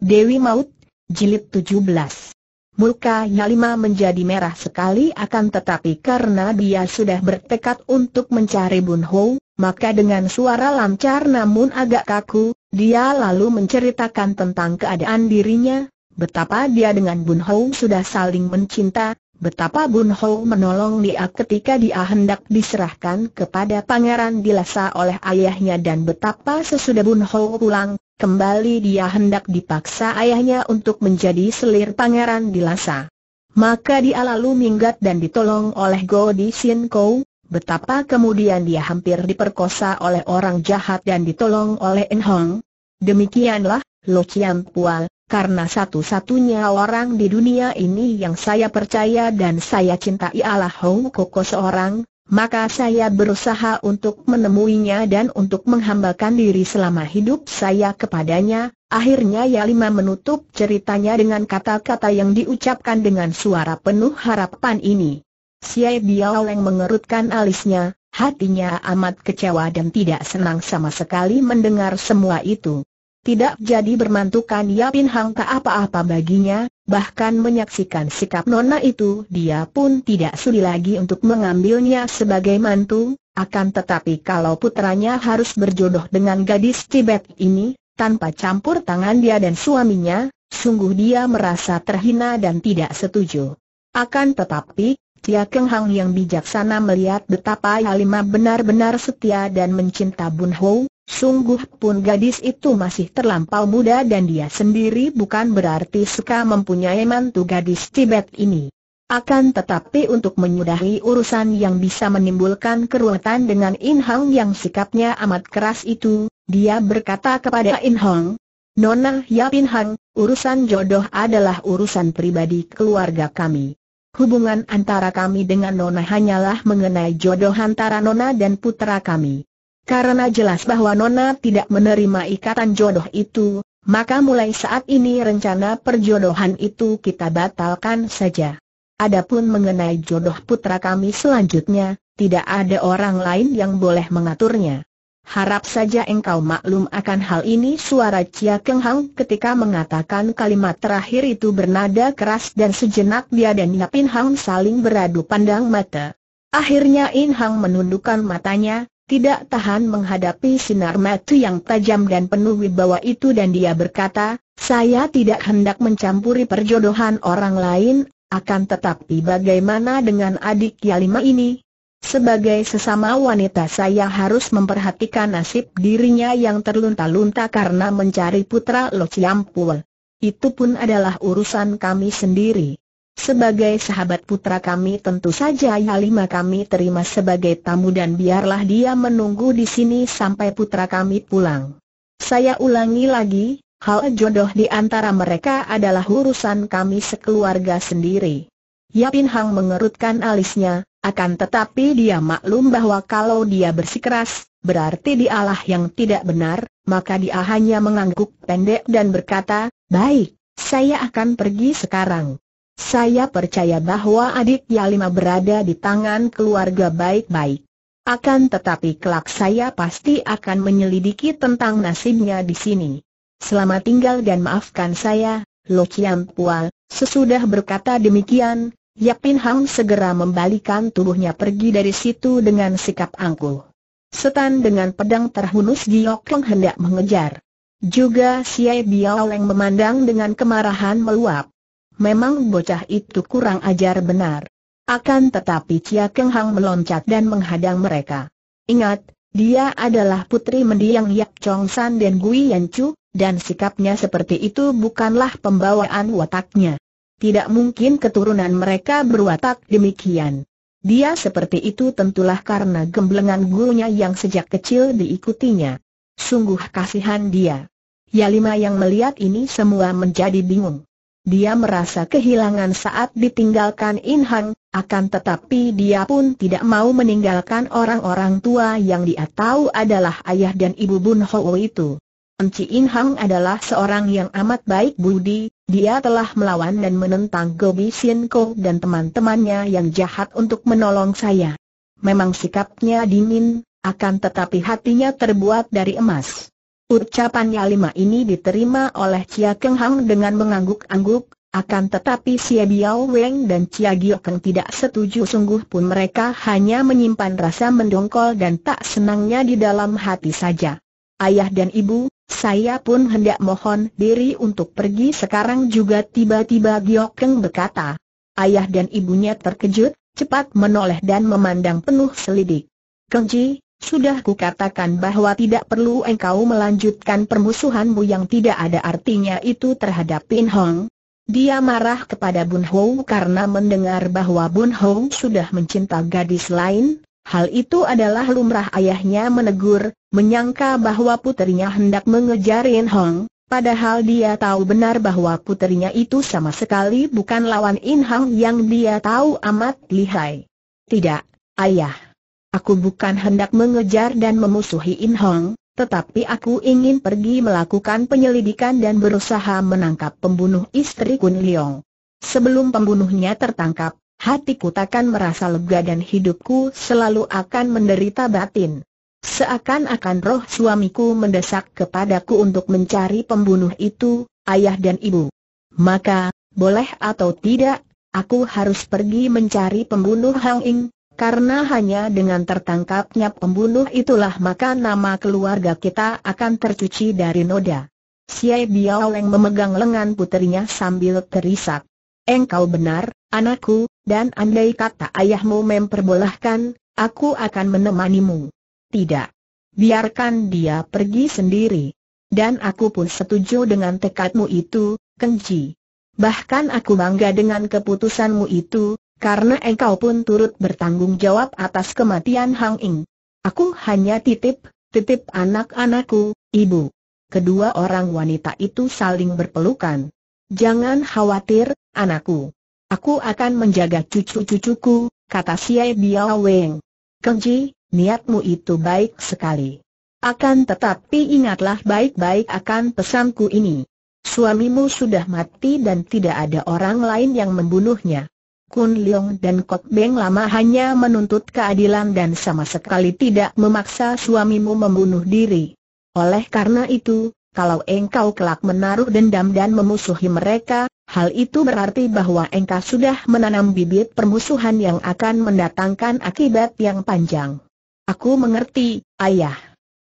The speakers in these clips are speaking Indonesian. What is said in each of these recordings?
Dewi Maut, Jilid 17 Muka Nyalima menjadi merah sekali akan tetapi karena dia sudah bertekad untuk mencari Bun Ho, maka dengan suara lancar namun agak kaku, dia lalu menceritakan tentang keadaan dirinya, betapa dia dengan Bun Ho sudah saling mencinta, Betapa Bun Ho menolong dia ketika dia hendak diserahkan kepada Pangeran Dilasa oleh ayahnya dan betapa sesudah Bun Ho pulang, kembali dia hendak dipaksa ayahnya untuk menjadi selir Pangeran Dilasa. Maka dia lalu minggat dan ditolong oleh Godi Sin Kou, betapa kemudian dia hampir diperkosa oleh orang jahat dan ditolong oleh En Hong. Demikianlah, Lo Chiang Pual, karena satu-satunya orang di dunia ini yang saya percaya dan saya cintai Allah Hong Koko seorang, maka saya berusaha untuk menemuinya dan untuk menghambakan diri selama hidup saya kepadanya. Akhirnya Yalima menutup ceritanya dengan kata-kata yang diucapkan dengan suara penuh harapan ini. Siai Biaoleng mengerutkan alisnya, hatinya amat kecewa dan tidak senang sama sekali mendengar semua itu. Tidak jadi bermantukan Yapin Hang tak apa-apa baginya, bahkan menyaksikan sikap nona itu dia pun tidak sudi lagi untuk mengambilnya sebagai mantu, akan tetapi kalau putranya harus berjodoh dengan gadis Tibet ini, tanpa campur tangan dia dan suaminya, sungguh dia merasa terhina dan tidak setuju. Akan tetapi, Tia Keng Hang yang bijaksana melihat betapa Halimah benar-benar setia dan mencinta Bun Hou, Sungguh pun gadis itu masih terlampau muda dan dia sendiri bukan berarti suka mempunyai mantu gadis Tibet ini. Akan tetapi untuk menyudahi urusan yang bisa menimbulkan keruatan dengan In Hong yang sikapnya amat keras itu, dia berkata kepada In Hong, Nona Ya In Hong, urusan jodoh adalah urusan pribadi keluarga kami. Hubungan antara kami dengan Nona hanyalah mengenai jodoh antara Nona dan putra kami. Karena jelas bahwa Nona tidak menerima ikatan jodoh itu, maka mulai saat ini rencana perjodohan itu kita batalkan saja. Adapun mengenai jodoh putra kami selanjutnya, tidak ada orang lain yang boleh mengaturnya. Harap saja engkau maklum akan hal ini suara Chia Keng Hang ketika mengatakan kalimat terakhir itu bernada keras dan sejenak dia dan Yapin Hang saling beradu pandang mata. Akhirnya In Hang menundukkan matanya, tidak tahan menghadapi sinar mata yang tajam dan penuh wibawa itu dan dia berkata, saya tidak hendak mencampuri perjodohan orang lain, akan tetapi bagaimana dengan adik Yalima ini? Sebagai sesama wanita saya harus memperhatikan nasib dirinya yang terlunta-lunta karena mencari putra Lo Ciampul. Itu pun adalah urusan kami sendiri. Sebagai sahabat putra kami tentu saja Yalima kami terima sebagai tamu dan biarlah dia menunggu di sini sampai putra kami pulang. Saya ulangi lagi, hal jodoh di antara mereka adalah urusan kami sekeluarga sendiri. Yapin Hang mengerutkan alisnya, akan tetapi dia maklum bahwa kalau dia bersikeras, berarti dialah yang tidak benar, maka dia hanya mengangguk pendek dan berkata, baik, saya akan pergi sekarang. Saya percaya bahwa adik Yalima berada di tangan keluarga baik-baik. Akan tetapi kelak saya pasti akan menyelidiki tentang nasibnya di sini. Selamat tinggal dan maafkan saya, Lo Kian Pual, sesudah berkata demikian, Yapin Hang segera membalikan tubuhnya pergi dari situ dengan sikap angkuh. Setan dengan pedang terhunus Giok Leng hendak mengejar. Juga Siai Biao Leng memandang dengan kemarahan meluap memang bocah itu kurang ajar benar. Akan tetapi Cia Keng Hang meloncat dan menghadang mereka. Ingat, dia adalah putri mendiang Yap Chong San dan Gui Yan Chu, dan sikapnya seperti itu bukanlah pembawaan wataknya. Tidak mungkin keturunan mereka berwatak demikian. Dia seperti itu tentulah karena gemblengan gurunya yang sejak kecil diikutinya. Sungguh kasihan dia. Yalima yang melihat ini semua menjadi bingung. Dia merasa kehilangan saat ditinggalkan Inhang, akan tetapi dia pun tidak mau meninggalkan orang-orang tua yang dia tahu adalah ayah dan ibu Bun Ho itu. Enci Inhang adalah seorang yang amat baik budi, dia telah melawan dan menentang Gobi Ko dan teman-temannya yang jahat untuk menolong saya. Memang sikapnya dingin, akan tetapi hatinya terbuat dari emas. Ucapannya lima ini diterima oleh Chia Keng Hang dengan mengangguk-angguk, akan tetapi Xie Biao Weng dan Chia Gio Keng tidak setuju sungguh pun mereka hanya menyimpan rasa mendongkol dan tak senangnya di dalam hati saja. Ayah dan ibu, saya pun hendak mohon diri untuk pergi sekarang juga tiba-tiba Gio Keng berkata. Ayah dan ibunya terkejut, cepat menoleh dan memandang penuh selidik. Ji. Sudah kukatakan bahwa tidak perlu engkau melanjutkan permusuhanmu yang tidak ada artinya itu terhadap Pin Hong. Dia marah kepada Bun Ho karena mendengar bahwa Bun Ho sudah mencinta gadis lain. Hal itu adalah lumrah ayahnya menegur, menyangka bahwa puterinya hendak mengejar In Hong, padahal dia tahu benar bahwa puterinya itu sama sekali bukan lawan In Hong yang dia tahu amat lihai. Tidak, ayah. Aku bukan hendak mengejar dan memusuhi In Hong, tetapi aku ingin pergi melakukan penyelidikan dan berusaha menangkap pembunuh istri Kun Leong. Sebelum pembunuhnya tertangkap, hatiku takkan merasa lega dan hidupku selalu akan menderita batin. Seakan-akan roh suamiku mendesak kepadaku untuk mencari pembunuh itu, ayah dan ibu. Maka, boleh atau tidak, aku harus pergi mencari pembunuh Hang Ing, karena hanya dengan tertangkapnya pembunuh itulah maka nama keluarga kita akan tercuci dari noda. Xie Biaoleng memegang lengan putrinya sambil terisak. Engkau benar, anakku, dan andai kata ayahmu memperbolehkan, aku akan menemanimu. Tidak. Biarkan dia pergi sendiri. Dan aku pun setuju dengan tekadmu itu, Kenji. Bahkan aku bangga dengan keputusanmu itu, karena engkau pun turut bertanggung jawab atas kematian Hang Ing. Aku hanya titip, titip anak-anakku, ibu. Kedua orang wanita itu saling berpelukan. Jangan khawatir, anakku. Aku akan menjaga cucu-cucuku, kata Xie Biao Weng. Kengji, niatmu itu baik sekali. Akan tetapi ingatlah baik-baik akan pesanku ini. Suamimu sudah mati dan tidak ada orang lain yang membunuhnya. Kun Leong dan Kok Beng lama hanya menuntut keadilan dan sama sekali tidak memaksa suamimu membunuh diri. Oleh karena itu, kalau engkau kelak menaruh dendam dan memusuhi mereka, hal itu berarti bahwa engkau sudah menanam bibit permusuhan yang akan mendatangkan akibat yang panjang. Aku mengerti, ayah.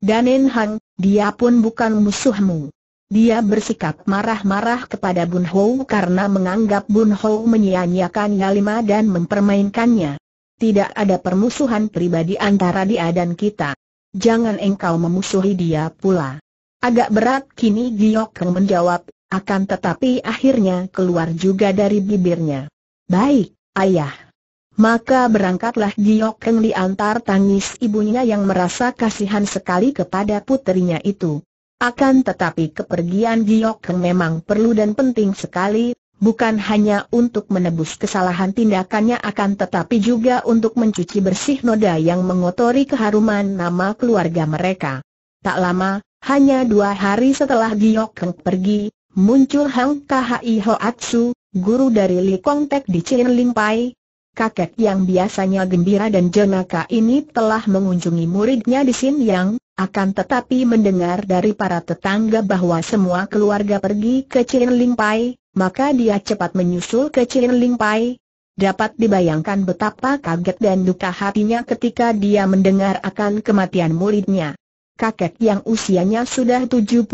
Danin Hang, dia pun bukan musuhmu. Dia bersikap marah-marah kepada Bun Ho karena menganggap Bun Ho menyia-nyiakan Galima dan mempermainkannya. Tidak ada permusuhan pribadi antara dia dan kita. Jangan engkau memusuhi dia pula. Agak berat kini Giok Keng menjawab, akan tetapi akhirnya keluar juga dari bibirnya. Baik, ayah. Maka berangkatlah Giok Keng diantar tangis ibunya yang merasa kasihan sekali kepada putrinya itu. Akan tetapi kepergian Giok memang perlu dan penting sekali, bukan hanya untuk menebus kesalahan tindakannya akan tetapi juga untuk mencuci bersih noda yang mengotori keharuman nama keluarga mereka. Tak lama, hanya dua hari setelah Giok pergi, muncul Hang Khai Hoatsu, guru dari Li Kong Tek di Chin Ling Pai. Kakek yang biasanya gembira dan jenaka ini telah mengunjungi muridnya di Sin Yang, akan tetapi mendengar dari para tetangga bahwa semua keluarga pergi ke Cien Ling Pai, maka dia cepat menyusul ke Cien Ling Pai. Dapat dibayangkan betapa kaget dan duka hatinya ketika dia mendengar akan kematian muridnya. Kakek yang usianya sudah 73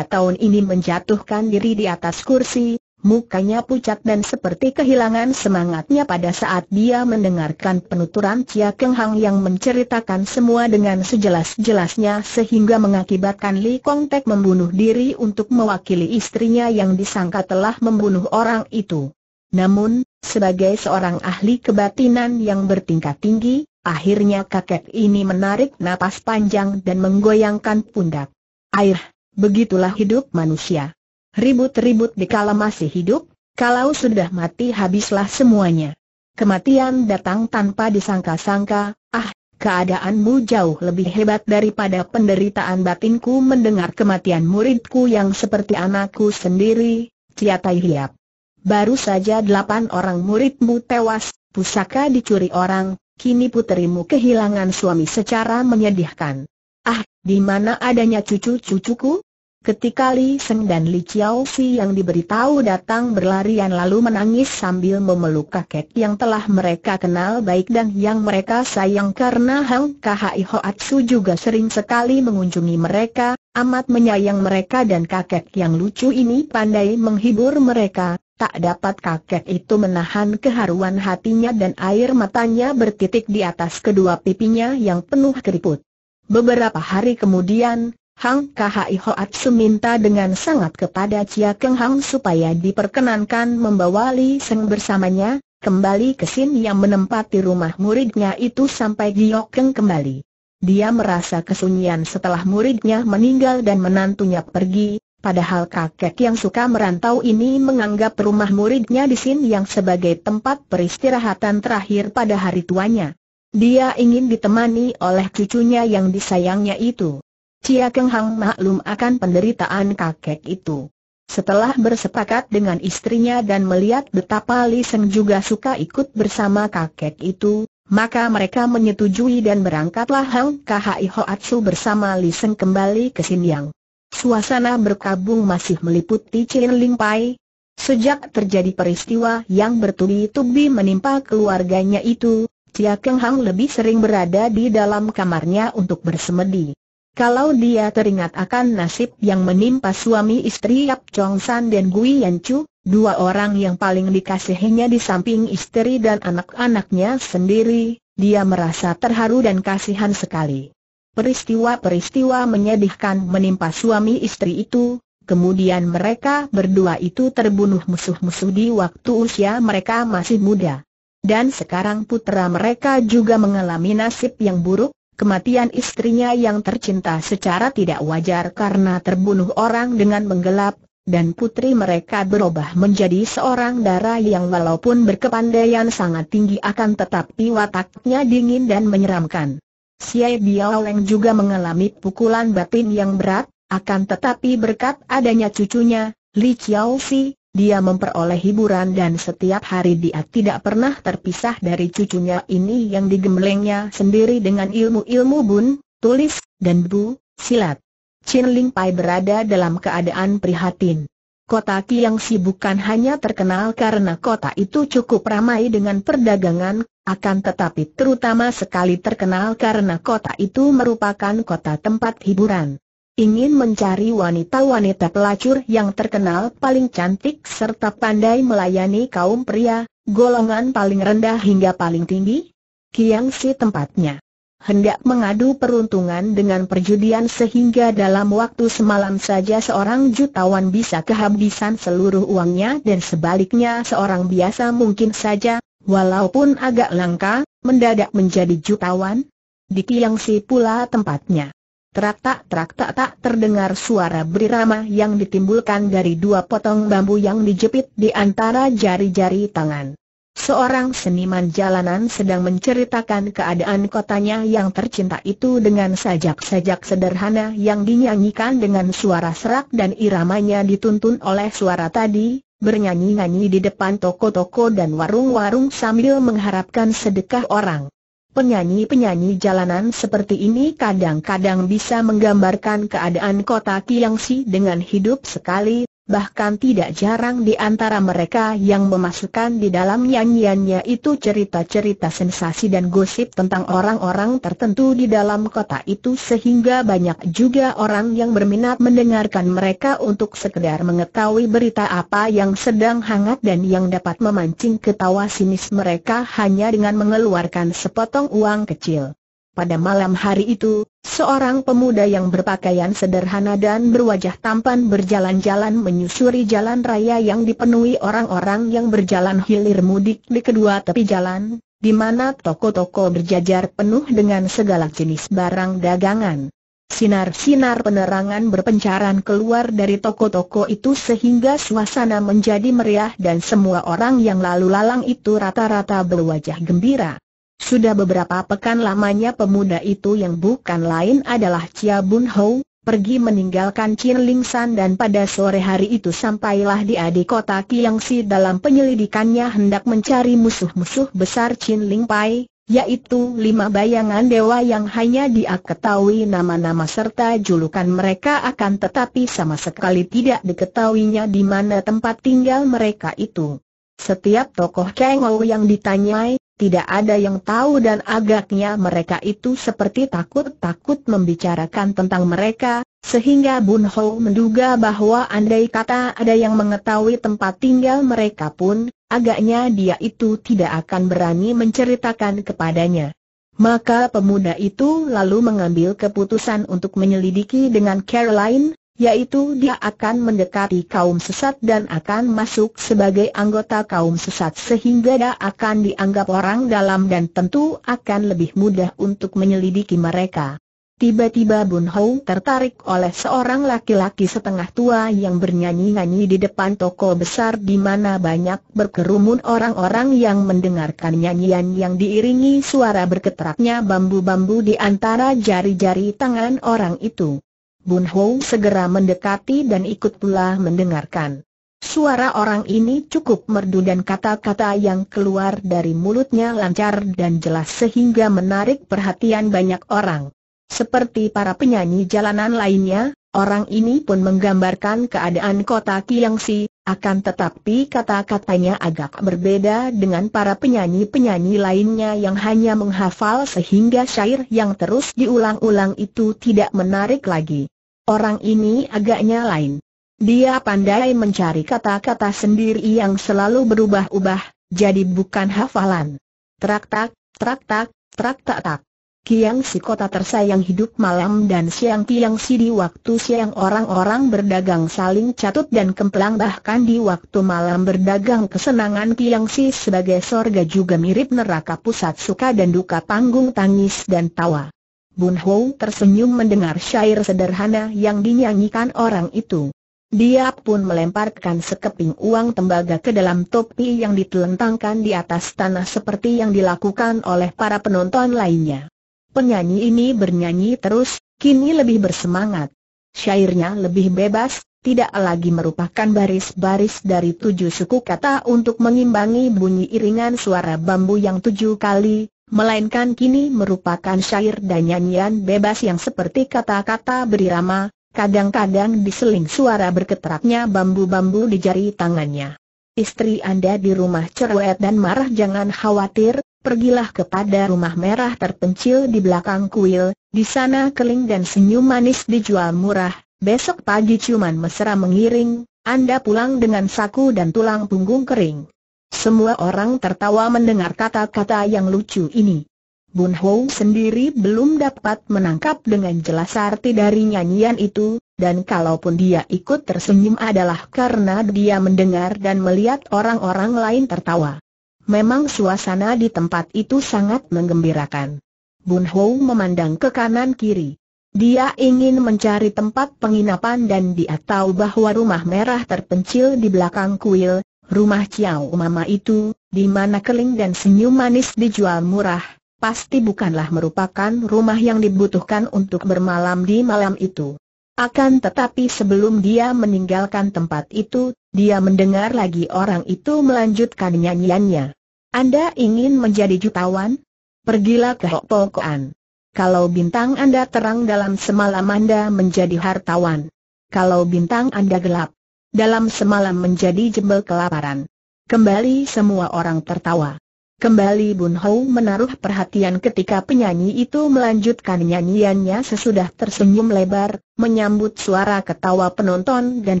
tahun ini menjatuhkan diri di atas kursi, mukanya pucat dan seperti kehilangan semangatnya pada saat dia mendengarkan penuturan Chia Keng Hang yang menceritakan semua dengan sejelas-jelasnya sehingga mengakibatkan Li Kong Tek membunuh diri untuk mewakili istrinya yang disangka telah membunuh orang itu. Namun, sebagai seorang ahli kebatinan yang bertingkat tinggi, akhirnya kakek ini menarik napas panjang dan menggoyangkan pundak. Air, begitulah hidup manusia ribut-ribut di dikala masih hidup, kalau sudah mati habislah semuanya. Kematian datang tanpa disangka-sangka, ah, keadaanmu jauh lebih hebat daripada penderitaan batinku mendengar kematian muridku yang seperti anakku sendiri, Ciatai Hiap. Baru saja delapan orang muridmu tewas, pusaka dicuri orang, kini puterimu kehilangan suami secara menyedihkan. Ah, di mana adanya cucu-cucuku? Ketika Li Seng dan Li Chiao Si yang diberitahu datang berlarian lalu menangis sambil memeluk kakek yang telah mereka kenal baik dan yang mereka sayang karena Hang Kahai Hoatsu juga sering sekali mengunjungi mereka, amat menyayang mereka dan kakek yang lucu ini pandai menghibur mereka, tak dapat kakek itu menahan keharuan hatinya dan air matanya bertitik di atas kedua pipinya yang penuh keriput. Beberapa hari kemudian, Hang Khai Hoat seminta dengan sangat kepada Chia Keng Hang supaya diperkenankan membawa Li Seng bersamanya, kembali ke Sin yang menempati rumah muridnya itu sampai Giokeng Keng kembali. Dia merasa kesunyian setelah muridnya meninggal dan menantunya pergi, padahal kakek yang suka merantau ini menganggap rumah muridnya di Sin yang sebagai tempat peristirahatan terakhir pada hari tuanya. Dia ingin ditemani oleh cucunya yang disayangnya itu. Cia Keng Hang maklum akan penderitaan kakek itu. Setelah bersepakat dengan istrinya dan melihat betapa Li Seng juga suka ikut bersama kakek itu, maka mereka menyetujui dan berangkatlah Hang Ho Atsu bersama Li Seng kembali ke Sinyang. Suasana berkabung masih meliputi Chin Ling Pai. Sejak terjadi peristiwa yang bertubi-tubi menimpa keluarganya itu, Cia Keng Hang lebih sering berada di dalam kamarnya untuk bersemedi. Kalau dia teringat akan nasib yang menimpa suami istri Yap Chong San dan Gui Yan Chu, dua orang yang paling dikasihinya di samping istri dan anak-anaknya sendiri, dia merasa terharu dan kasihan sekali. Peristiwa-peristiwa menyedihkan menimpa suami istri itu, kemudian mereka berdua itu terbunuh musuh-musuh di waktu usia mereka masih muda. Dan sekarang putra mereka juga mengalami nasib yang buruk, Kematian istrinya yang tercinta secara tidak wajar karena terbunuh orang dengan menggelap, dan putri mereka berubah menjadi seorang dara yang walaupun berkepandaian sangat tinggi akan tetapi wataknya dingin dan menyeramkan. Biao Biaoleng juga mengalami pukulan batin yang berat, akan tetapi berkat adanya cucunya, Li Si, dia memperoleh hiburan dan setiap hari dia tidak pernah terpisah dari cucunya ini yang digemblengnya sendiri dengan ilmu-ilmu bun, tulis, dan bu, silat. Chin Ling Pai berada dalam keadaan prihatin. Kota Kiang Si bukan hanya terkenal karena kota itu cukup ramai dengan perdagangan, akan tetapi terutama sekali terkenal karena kota itu merupakan kota tempat hiburan ingin mencari wanita-wanita pelacur yang terkenal paling cantik serta pandai melayani kaum pria, golongan paling rendah hingga paling tinggi? Kiang si tempatnya. Hendak mengadu peruntungan dengan perjudian sehingga dalam waktu semalam saja seorang jutawan bisa kehabisan seluruh uangnya dan sebaliknya seorang biasa mungkin saja, walaupun agak langka, mendadak menjadi jutawan. Di Kiang Si pula tempatnya. Traktak-traktak terdengar suara berirama yang ditimbulkan dari dua potong bambu yang dijepit di antara jari-jari tangan. Seorang seniman jalanan sedang menceritakan keadaan kotanya yang tercinta itu dengan sajak-sajak sederhana yang dinyanyikan dengan suara serak dan iramanya dituntun oleh suara tadi, bernyanyi-nyanyi di depan toko-toko dan warung-warung sambil mengharapkan sedekah orang. Penyanyi-penyanyi jalanan seperti ini kadang-kadang bisa menggambarkan keadaan kota Kiangsi dengan hidup sekali, bahkan tidak jarang di antara mereka yang memasukkan di dalam nyanyiannya itu cerita-cerita sensasi dan gosip tentang orang-orang tertentu di dalam kota itu sehingga banyak juga orang yang berminat mendengarkan mereka untuk sekedar mengetahui berita apa yang sedang hangat dan yang dapat memancing ketawa sinis mereka hanya dengan mengeluarkan sepotong uang kecil. Pada malam hari itu, seorang pemuda yang berpakaian sederhana dan berwajah tampan berjalan-jalan menyusuri jalan raya yang dipenuhi orang-orang yang berjalan hilir mudik di kedua tepi jalan, di mana toko-toko berjajar penuh dengan segala jenis barang dagangan. Sinar-sinar penerangan berpencaran keluar dari toko-toko itu sehingga suasana menjadi meriah dan semua orang yang lalu lalang itu rata-rata berwajah gembira. Sudah beberapa pekan lamanya pemuda itu yang bukan lain adalah Chia Bun Ho, pergi meninggalkan Chin Ling San dan pada sore hari itu sampailah dia di kota Kiang Si dalam penyelidikannya hendak mencari musuh-musuh besar Chin Ling Pai, yaitu lima bayangan dewa yang hanya dia ketahui nama-nama serta julukan mereka akan tetapi sama sekali tidak diketahuinya di mana tempat tinggal mereka itu. Setiap tokoh Kengou yang ditanyai, tidak ada yang tahu dan agaknya mereka itu seperti takut-takut membicarakan tentang mereka, sehingga Bun Ho menduga bahwa andai kata ada yang mengetahui tempat tinggal mereka pun, agaknya dia itu tidak akan berani menceritakan kepadanya. Maka pemuda itu lalu mengambil keputusan untuk menyelidiki dengan Caroline, yaitu dia akan mendekati kaum sesat dan akan masuk sebagai anggota kaum sesat sehingga dia akan dianggap orang dalam dan tentu akan lebih mudah untuk menyelidiki mereka. Tiba-tiba Bun Hou tertarik oleh seorang laki-laki setengah tua yang bernyanyi-nyanyi di depan toko besar di mana banyak berkerumun orang-orang yang mendengarkan nyanyian yang diiringi suara berketeraknya bambu-bambu di antara jari-jari tangan orang itu. Bun Ho segera mendekati dan ikut pula mendengarkan. Suara orang ini cukup merdu dan kata-kata yang keluar dari mulutnya lancar dan jelas sehingga menarik perhatian banyak orang. Seperti para penyanyi jalanan lainnya, orang ini pun menggambarkan keadaan kota Kiangsi, akan tetapi kata-katanya agak berbeda dengan para penyanyi-penyanyi lainnya yang hanya menghafal sehingga syair yang terus diulang-ulang itu tidak menarik lagi. Orang ini agaknya lain. Dia pandai mencari kata-kata sendiri yang selalu berubah-ubah, jadi bukan hafalan. Traktak, traktak, traktak tak Kiang si kota tersayang hidup malam dan siang tiang si di waktu siang orang-orang berdagang saling catut dan kemplang bahkan di waktu malam berdagang kesenangan tiang si sebagai sorga juga mirip neraka pusat suka dan duka panggung tangis dan tawa. Bun Hou tersenyum mendengar syair sederhana yang dinyanyikan orang itu. Dia pun melemparkan sekeping uang tembaga ke dalam topi yang ditelentangkan di atas tanah seperti yang dilakukan oleh para penonton lainnya. Penyanyi ini bernyanyi terus, kini lebih bersemangat. Syairnya lebih bebas, tidak lagi merupakan baris-baris dari tujuh suku kata untuk mengimbangi bunyi iringan suara bambu yang tujuh kali, melainkan kini merupakan syair dan nyanyian bebas yang seperti kata-kata berirama, kadang-kadang diseling suara berketeraknya bambu-bambu di jari tangannya. Istri Anda di rumah cerewet dan marah jangan khawatir, pergilah kepada rumah merah terpencil di belakang kuil, di sana keling dan senyum manis dijual murah, besok pagi cuman mesra mengiring, Anda pulang dengan saku dan tulang punggung kering. Semua orang tertawa mendengar kata-kata yang lucu ini. Bun Ho sendiri belum dapat menangkap dengan jelas arti dari nyanyian itu, dan kalaupun dia ikut tersenyum adalah karena dia mendengar dan melihat orang-orang lain tertawa. Memang suasana di tempat itu sangat menggembirakan. Bun Ho memandang ke kanan kiri. Dia ingin mencari tempat penginapan dan dia tahu bahwa rumah merah terpencil di belakang kuil, Rumah Ciao Mama itu, di mana keling dan senyum manis dijual murah, pasti bukanlah merupakan rumah yang dibutuhkan untuk bermalam di malam itu. Akan tetapi sebelum dia meninggalkan tempat itu, dia mendengar lagi orang itu melanjutkan nyanyiannya. Anda ingin menjadi jutawan? Pergilah ke Hokpokoan. Kalau bintang Anda terang dalam semalam Anda menjadi hartawan. Kalau bintang Anda gelap, dalam semalam menjadi jembel kelaparan. Kembali semua orang tertawa. Kembali Bun Hou menaruh perhatian ketika penyanyi itu melanjutkan nyanyiannya sesudah tersenyum lebar, menyambut suara ketawa penonton dan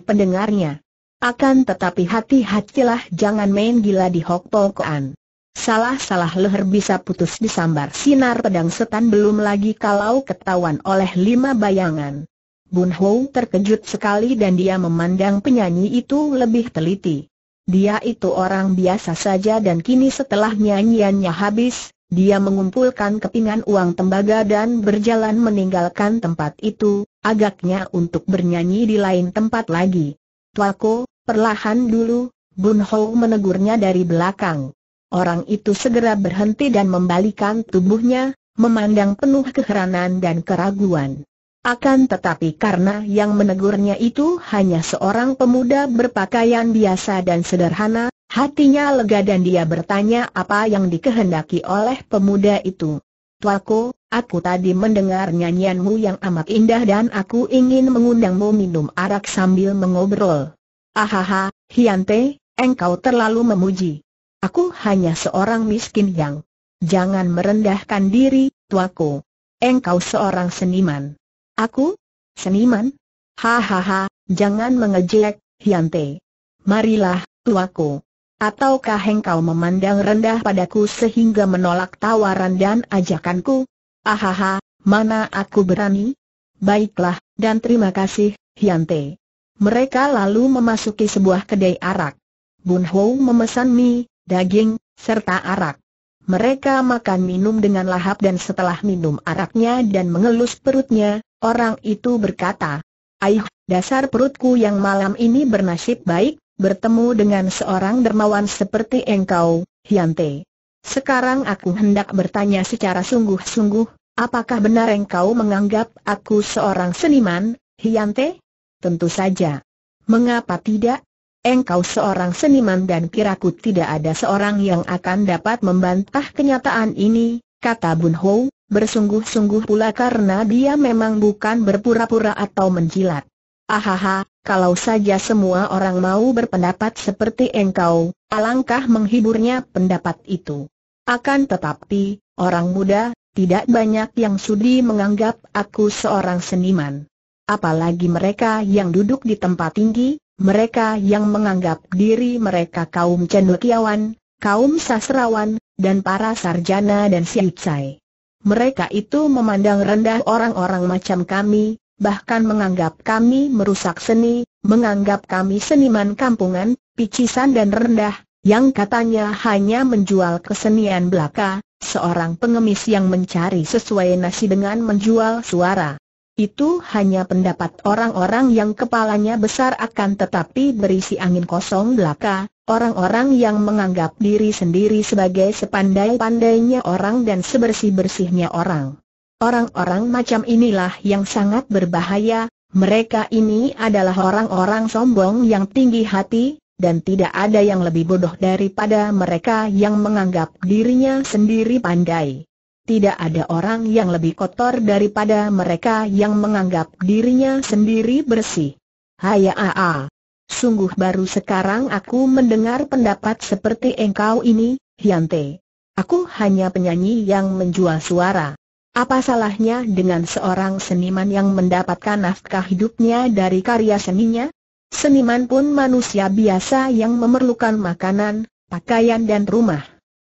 pendengarnya. Akan tetapi hati-hatilah jangan main gila di Hok Pokoan. Salah-salah leher bisa putus disambar sinar pedang setan belum lagi kalau ketahuan oleh lima bayangan. Bun Ho terkejut sekali dan dia memandang penyanyi itu lebih teliti. Dia itu orang biasa saja dan kini setelah nyanyiannya habis, dia mengumpulkan kepingan uang tembaga dan berjalan meninggalkan tempat itu, agaknya untuk bernyanyi di lain tempat lagi. Tuako, perlahan dulu, Bun Ho menegurnya dari belakang. Orang itu segera berhenti dan membalikan tubuhnya, memandang penuh keheranan dan keraguan. Akan tetapi karena yang menegurnya itu hanya seorang pemuda berpakaian biasa dan sederhana, hatinya lega dan dia bertanya apa yang dikehendaki oleh pemuda itu. Tuaku, aku tadi mendengar nyanyianmu yang amat indah dan aku ingin mengundangmu minum arak sambil mengobrol. Ahaha, Hiante, engkau terlalu memuji. Aku hanya seorang miskin yang... Jangan merendahkan diri, tuaku. Engkau seorang seniman. Aku? Seniman? Hahaha, jangan mengejek, Hyante. Marilah, tuaku. Ataukah engkau memandang rendah padaku sehingga menolak tawaran dan ajakanku? Ahaha, mana aku berani? Baiklah, dan terima kasih, Hyante. Mereka lalu memasuki sebuah kedai arak. Bun Ho memesan mie, daging, serta arak. Mereka makan minum dengan lahap dan setelah minum araknya dan mengelus perutnya, orang itu berkata, Aih, dasar perutku yang malam ini bernasib baik, bertemu dengan seorang dermawan seperti engkau, Hyante. Sekarang aku hendak bertanya secara sungguh-sungguh, apakah benar engkau menganggap aku seorang seniman, Hyante? Tentu saja. Mengapa tidak? engkau seorang seniman dan kiraku tidak ada seorang yang akan dapat membantah kenyataan ini, kata Bun Ho, bersungguh-sungguh pula karena dia memang bukan berpura-pura atau menjilat. Ahaha, kalau saja semua orang mau berpendapat seperti engkau, alangkah menghiburnya pendapat itu. Akan tetapi, orang muda, tidak banyak yang sudi menganggap aku seorang seniman apalagi mereka yang duduk di tempat tinggi, mereka yang menganggap diri mereka kaum cendekiawan, kaum sastrawan, dan para sarjana dan siutsai. Mereka itu memandang rendah orang-orang macam kami, bahkan menganggap kami merusak seni, menganggap kami seniman kampungan, picisan dan rendah, yang katanya hanya menjual kesenian belaka, seorang pengemis yang mencari sesuai nasi dengan menjual suara. Itu hanya pendapat orang-orang yang kepalanya besar akan tetapi berisi angin kosong belaka, orang-orang yang menganggap diri sendiri sebagai sepandai-pandainya orang dan sebersih-bersihnya orang. Orang-orang macam inilah yang sangat berbahaya, mereka ini adalah orang-orang sombong yang tinggi hati, dan tidak ada yang lebih bodoh daripada mereka yang menganggap dirinya sendiri pandai tidak ada orang yang lebih kotor daripada mereka yang menganggap dirinya sendiri bersih. aa, ah, ah. Sungguh baru sekarang aku mendengar pendapat seperti engkau ini, Hyante. Aku hanya penyanyi yang menjual suara. Apa salahnya dengan seorang seniman yang mendapatkan nafkah hidupnya dari karya seninya? Seniman pun manusia biasa yang memerlukan makanan, pakaian dan rumah.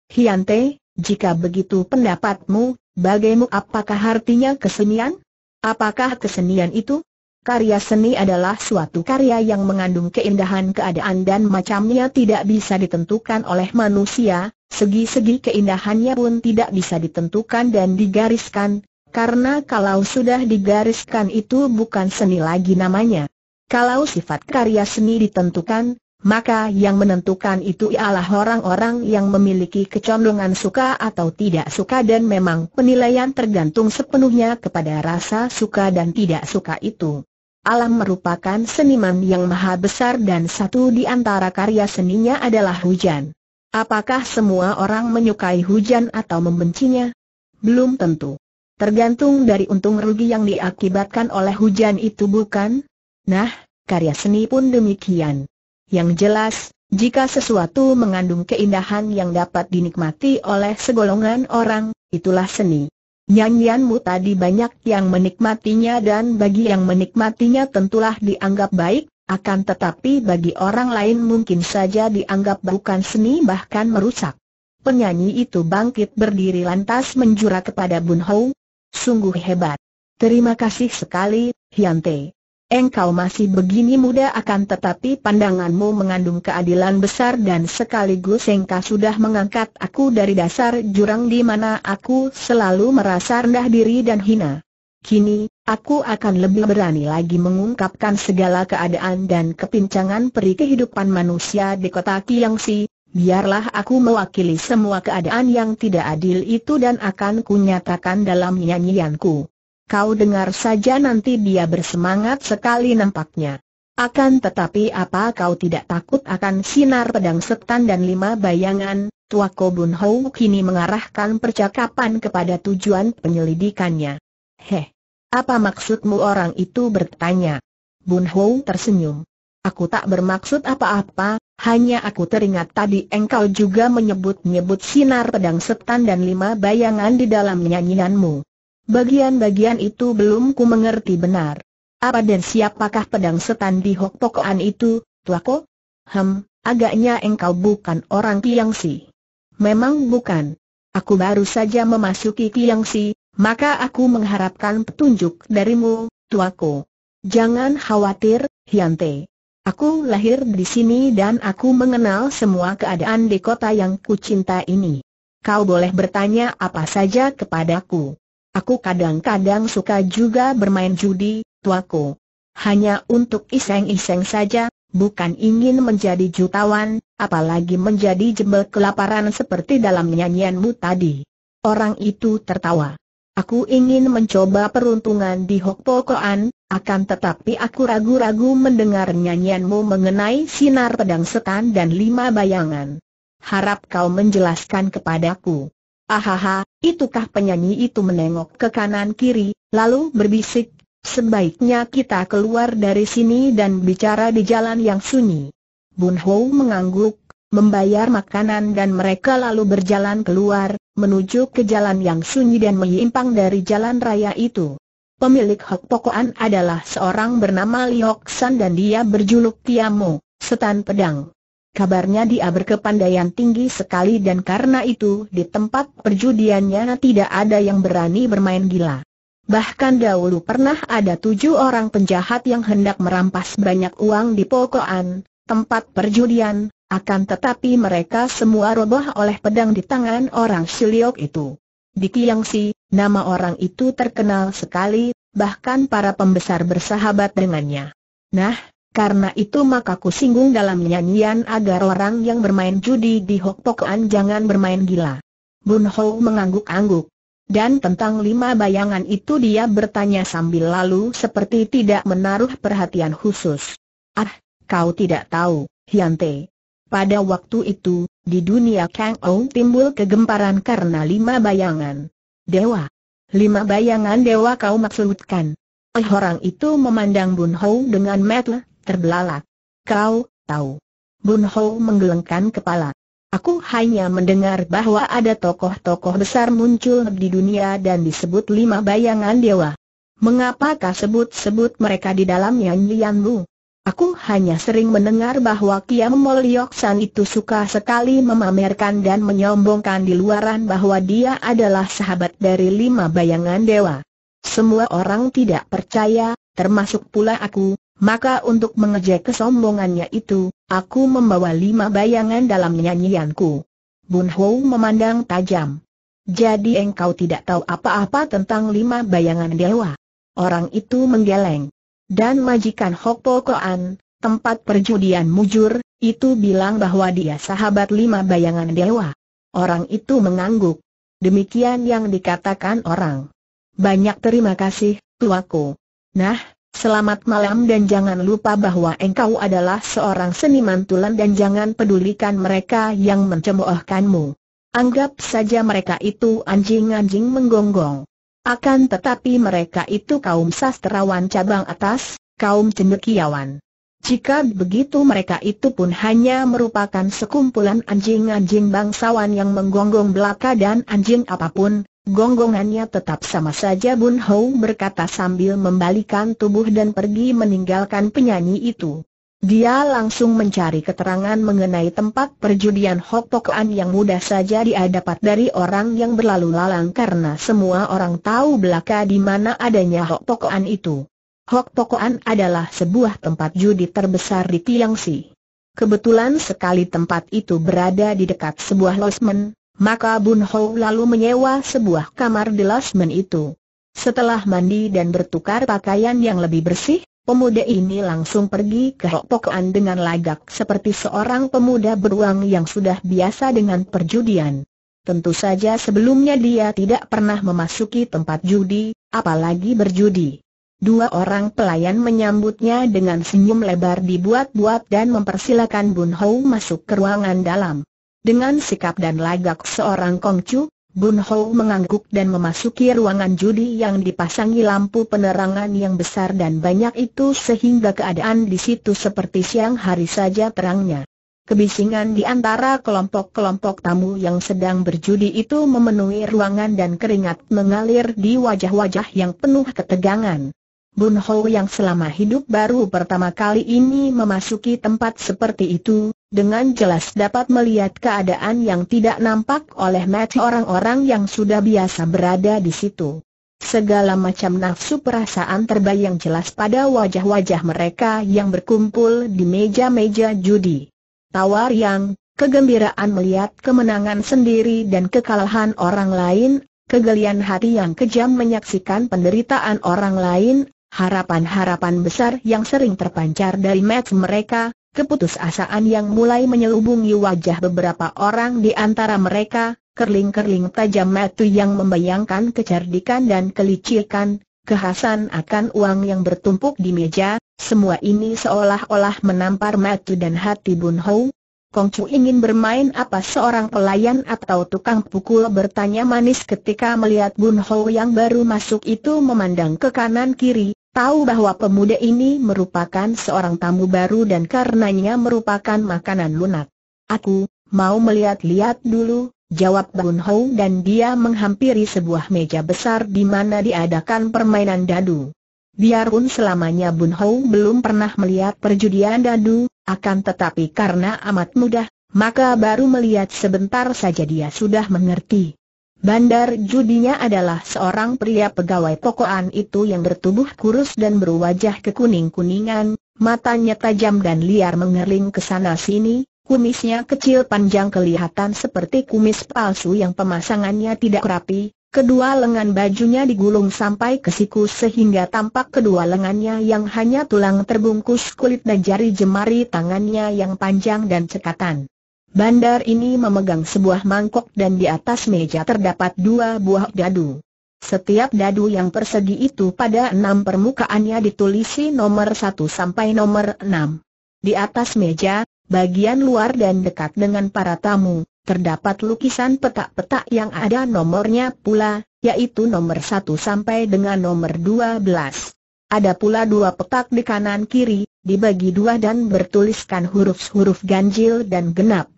Hyante, jika begitu pendapatmu, bagaimu apakah artinya kesenian? Apakah kesenian itu? Karya seni adalah suatu karya yang mengandung keindahan keadaan dan macamnya tidak bisa ditentukan oleh manusia, segi-segi keindahannya pun tidak bisa ditentukan dan digariskan, karena kalau sudah digariskan itu bukan seni lagi namanya. Kalau sifat karya seni ditentukan, maka yang menentukan itu ialah orang-orang yang memiliki kecondongan suka atau tidak suka dan memang penilaian tergantung sepenuhnya kepada rasa suka dan tidak suka itu. Alam merupakan seniman yang maha besar dan satu di antara karya seninya adalah hujan. Apakah semua orang menyukai hujan atau membencinya? Belum tentu. Tergantung dari untung rugi yang diakibatkan oleh hujan itu bukan? Nah, karya seni pun demikian. Yang jelas, jika sesuatu mengandung keindahan yang dapat dinikmati oleh segolongan orang, itulah seni. Nyanyianmu tadi banyak yang menikmatinya dan bagi yang menikmatinya tentulah dianggap baik, akan tetapi bagi orang lain mungkin saja dianggap bukan seni bahkan merusak. Penyanyi itu bangkit berdiri lantas menjura kepada Bun Hou. Sungguh hebat. Terima kasih sekali, Hyante. Engkau masih begini muda akan tetapi pandanganmu mengandung keadilan besar dan sekaligus engkau sudah mengangkat aku dari dasar jurang di mana aku selalu merasa rendah diri dan hina. Kini, aku akan lebih berani lagi mengungkapkan segala keadaan dan kepincangan peri kehidupan manusia di kota Kiangsi, biarlah aku mewakili semua keadaan yang tidak adil itu dan akan kunyatakan dalam nyanyianku. Kau dengar saja nanti dia bersemangat sekali nampaknya. Akan tetapi apa kau tidak takut akan sinar pedang setan dan lima bayangan? Tua Kobun Hou kini mengarahkan percakapan kepada tujuan penyelidikannya. Heh, apa maksudmu orang itu bertanya? Bun Hou tersenyum. Aku tak bermaksud apa-apa, hanya aku teringat tadi engkau juga menyebut-nyebut sinar pedang setan dan lima bayangan di dalam nyanyianmu. Bagian-bagian itu belum ku mengerti benar. Apa dan siapakah pedang setan di Hok itu, tuako? Hem, agaknya engkau bukan orang Kiangsi. Memang bukan. Aku baru saja memasuki Kiangsi, maka aku mengharapkan petunjuk darimu, tuako. Jangan khawatir, Hyante. Aku lahir di sini dan aku mengenal semua keadaan di kota yang ku cinta ini. Kau boleh bertanya apa saja kepadaku. Aku kadang-kadang suka juga bermain judi, tuaku. Hanya untuk iseng-iseng saja, bukan ingin menjadi jutawan, apalagi menjadi jembel kelaparan seperti dalam nyanyianmu tadi. Orang itu tertawa. Aku ingin mencoba peruntungan di Hokpokoan, akan tetapi aku ragu-ragu mendengar nyanyianmu mengenai sinar pedang setan dan lima bayangan. Harap kau menjelaskan kepadaku. Ahaha, itukah penyanyi itu menengok ke kanan kiri, lalu berbisik, sebaiknya kita keluar dari sini dan bicara di jalan yang sunyi. Bun Hou mengangguk, membayar makanan dan mereka lalu berjalan keluar, menuju ke jalan yang sunyi dan menyimpang dari jalan raya itu. Pemilik Hok Pokoan adalah seorang bernama Liok San dan dia berjuluk Tiamo, setan pedang. Kabarnya dia berkepandaian tinggi sekali dan karena itu di tempat perjudiannya tidak ada yang berani bermain gila. Bahkan dahulu pernah ada tujuh orang penjahat yang hendak merampas banyak uang di pokokan, tempat perjudian, akan tetapi mereka semua roboh oleh pedang di tangan orang Siliok itu. Di Kiangsi, nama orang itu terkenal sekali, bahkan para pembesar bersahabat dengannya. Nah, karena itu maka ku singgung dalam nyanyian agar orang yang bermain judi di Hok jangan bermain gila. Bun Ho mengangguk-angguk. Dan tentang lima bayangan itu dia bertanya sambil lalu seperti tidak menaruh perhatian khusus. Ah, kau tidak tahu, Te. Pada waktu itu, di dunia Kang Ou timbul kegemparan karena lima bayangan. Dewa. Lima bayangan dewa kau maksudkan. Eh, orang itu memandang Bun Ho dengan metel terbelalak. Kau, tahu. Bun Ho menggelengkan kepala. Aku hanya mendengar bahwa ada tokoh-tokoh besar muncul di dunia dan disebut lima bayangan dewa. Mengapakah sebut-sebut mereka di dalam nyanyianmu? Aku hanya sering mendengar bahwa Kiam Yoksan itu suka sekali memamerkan dan menyombongkan di luaran bahwa dia adalah sahabat dari lima bayangan dewa. Semua orang tidak percaya, termasuk pula aku, maka untuk mengejek kesombongannya itu, aku membawa lima bayangan dalam nyanyianku. Bun Ho memandang tajam. Jadi engkau tidak tahu apa-apa tentang lima bayangan dewa. Orang itu menggeleng. Dan majikan Hok Po Koan, tempat perjudian mujur, itu bilang bahwa dia sahabat lima bayangan dewa. Orang itu mengangguk. Demikian yang dikatakan orang. Banyak terima kasih, tuaku. Nah, Selamat malam dan jangan lupa bahwa engkau adalah seorang seniman tulen dan jangan pedulikan mereka yang mencemoohkanmu. Anggap saja mereka itu anjing-anjing menggonggong. Akan tetapi mereka itu kaum sastrawan cabang atas, kaum cendekiawan. Jika begitu mereka itu pun hanya merupakan sekumpulan anjing-anjing bangsawan yang menggonggong belaka dan anjing apapun, Gonggongannya tetap sama saja Bun Ho berkata sambil membalikan tubuh dan pergi meninggalkan penyanyi itu. Dia langsung mencari keterangan mengenai tempat perjudian Hok An yang mudah saja dia dapat dari orang yang berlalu lalang karena semua orang tahu belaka di mana adanya Hok An itu. Hok An adalah sebuah tempat judi terbesar di Tiangsi. Kebetulan sekali tempat itu berada di dekat sebuah losmen, maka Bun Ho lalu menyewa sebuah kamar di lasmen itu. Setelah mandi dan bertukar pakaian yang lebih bersih, pemuda ini langsung pergi ke Hokpokoan dengan lagak seperti seorang pemuda beruang yang sudah biasa dengan perjudian. Tentu saja sebelumnya dia tidak pernah memasuki tempat judi, apalagi berjudi. Dua orang pelayan menyambutnya dengan senyum lebar dibuat-buat dan mempersilakan Bun masuk ke ruangan dalam. Dengan sikap dan lagak seorang kongcu, Bun Ho mengangguk dan memasuki ruangan judi yang dipasangi lampu penerangan yang besar dan banyak itu sehingga keadaan di situ seperti siang hari saja terangnya. Kebisingan di antara kelompok-kelompok tamu yang sedang berjudi itu memenuhi ruangan dan keringat mengalir di wajah-wajah yang penuh ketegangan. Bun Ho yang selama hidup baru pertama kali ini memasuki tempat seperti itu, dengan jelas dapat melihat keadaan yang tidak nampak oleh mata orang-orang yang sudah biasa berada di situ. Segala macam nafsu perasaan terbayang jelas pada wajah-wajah mereka yang berkumpul di meja-meja judi. Tawar yang, kegembiraan melihat kemenangan sendiri dan kekalahan orang lain, kegelian hati yang kejam menyaksikan penderitaan orang lain, harapan-harapan besar yang sering terpancar dari match mereka, keputusasaan yang mulai menyelubungi wajah beberapa orang di antara mereka, kerling-kerling tajam mata yang membayangkan kecerdikan dan kelicikan, kehasan akan uang yang bertumpuk di meja, semua ini seolah-olah menampar mata dan hati Bun Hou. Kongcu ingin bermain apa seorang pelayan atau tukang pukul bertanya manis ketika melihat Bun Hou yang baru masuk itu memandang ke kanan kiri, Tahu bahwa pemuda ini merupakan seorang tamu baru dan karenanya merupakan makanan lunak. Aku, mau melihat-lihat dulu, jawab Bun Hou dan dia menghampiri sebuah meja besar di mana diadakan permainan dadu. Biarpun selamanya Bun Hou belum pernah melihat perjudian dadu, akan tetapi karena amat mudah, maka baru melihat sebentar saja dia sudah mengerti. Bandar judinya adalah seorang pria pegawai pokokan itu yang bertubuh kurus dan berwajah kekuning-kuningan, matanya tajam dan liar mengering ke sana-sini, kumisnya kecil panjang kelihatan seperti kumis palsu yang pemasangannya tidak rapi, kedua lengan bajunya digulung sampai ke siku sehingga tampak kedua lengannya yang hanya tulang terbungkus kulit dan jari jemari tangannya yang panjang dan cekatan. Bandar ini memegang sebuah mangkok dan di atas meja terdapat dua buah dadu. Setiap dadu yang persegi itu pada enam permukaannya ditulisi nomor satu sampai nomor enam. Di atas meja, bagian luar dan dekat dengan para tamu, terdapat lukisan petak-petak yang ada nomornya pula, yaitu nomor satu sampai dengan nomor dua belas. Ada pula dua petak di kanan kiri, dibagi dua dan bertuliskan huruf-huruf ganjil dan genap.